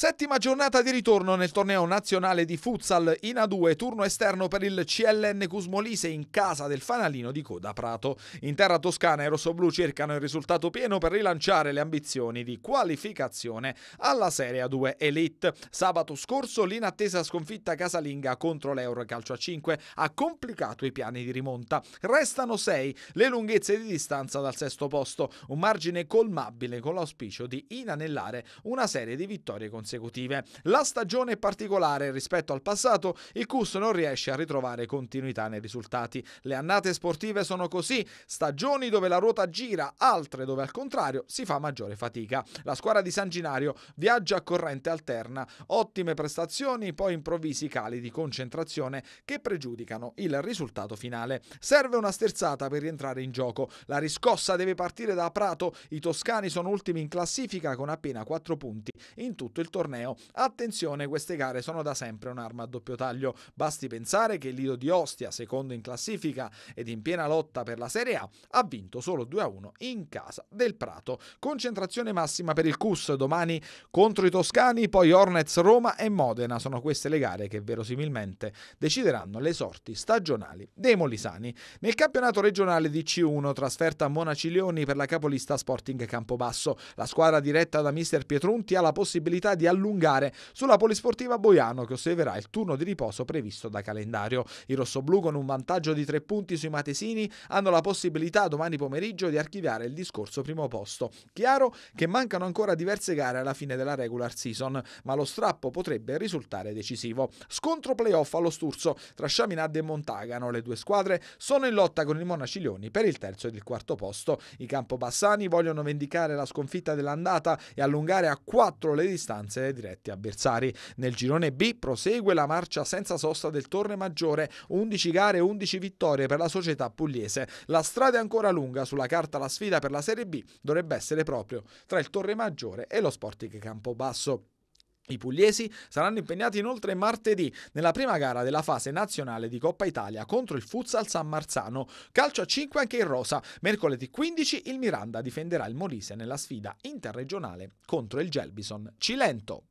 Settima giornata di ritorno nel torneo nazionale di futsal in A2, turno esterno per il CLN Cusmolise in casa del fanalino di Coda Prato. In terra toscana i rossoblù cercano il risultato pieno per rilanciare le ambizioni di qualificazione alla Serie A2 Elite. Sabato scorso l'inattesa sconfitta casalinga contro l'Euro Calcio a 5 ha complicato i piani di rimonta. Restano 6 le lunghezze di distanza dal sesto posto, un margine colmabile con l'auspicio di inanellare una serie di vittorie consecutive consecutive. La stagione è particolare rispetto al passato, e Cus non riesce a ritrovare continuità nei risultati. Le annate sportive sono così, stagioni dove la ruota gira, altre dove al contrario si fa maggiore fatica. La squadra di San Ginario viaggia a corrente alterna, ottime prestazioni, poi improvvisi cali di concentrazione che pregiudicano il risultato finale. Serve una sterzata per rientrare in gioco. La riscossa deve partire da Prato, i toscani sono ultimi in classifica con appena 4 punti in tutto il torneo. Attenzione, queste gare sono da sempre un'arma a doppio taglio. Basti pensare che il Lido di Ostia, secondo in classifica ed in piena lotta per la Serie A, ha vinto solo 2-1 in casa del Prato. Concentrazione massima per il CUS domani contro i toscani, poi Hornets Roma e Modena. Sono queste le gare che verosimilmente decideranno le sorti stagionali dei molisani. Nel campionato regionale di C1 trasferta a Monaciglioni per la capolista Sporting Campobasso. La squadra diretta da mister Pietrunti ha la possibilità di di allungare sulla polisportiva Boiano che osserverà il turno di riposo previsto da calendario. I rossoblù con un vantaggio di tre punti sui matesini hanno la possibilità domani pomeriggio di archiviare il discorso primo posto. Chiaro che mancano ancora diverse gare alla fine della regular season, ma lo strappo potrebbe risultare decisivo. Scontro playoff allo Sturzo tra Sciaminad e Montagano. Le due squadre sono in lotta con il Monaciglioni per il terzo ed il quarto posto. I Campobassani vogliono vendicare la sconfitta dell'andata e allungare a quattro le distanze statunitense diretti avversari. Nel girone B prosegue la marcia senza sosta del Torre Maggiore, 11 gare e 11 vittorie per la società pugliese. La strada è ancora lunga, sulla carta la sfida per la Serie B dovrebbe essere proprio tra il Torre Maggiore e lo Sporting Campobasso. I pugliesi saranno impegnati inoltre martedì nella prima gara della fase nazionale di Coppa Italia contro il Futsal San Marzano. Calcio a 5 anche in rosa. Mercoledì 15 il Miranda difenderà il Molise nella sfida interregionale contro il Gelbison Cilento.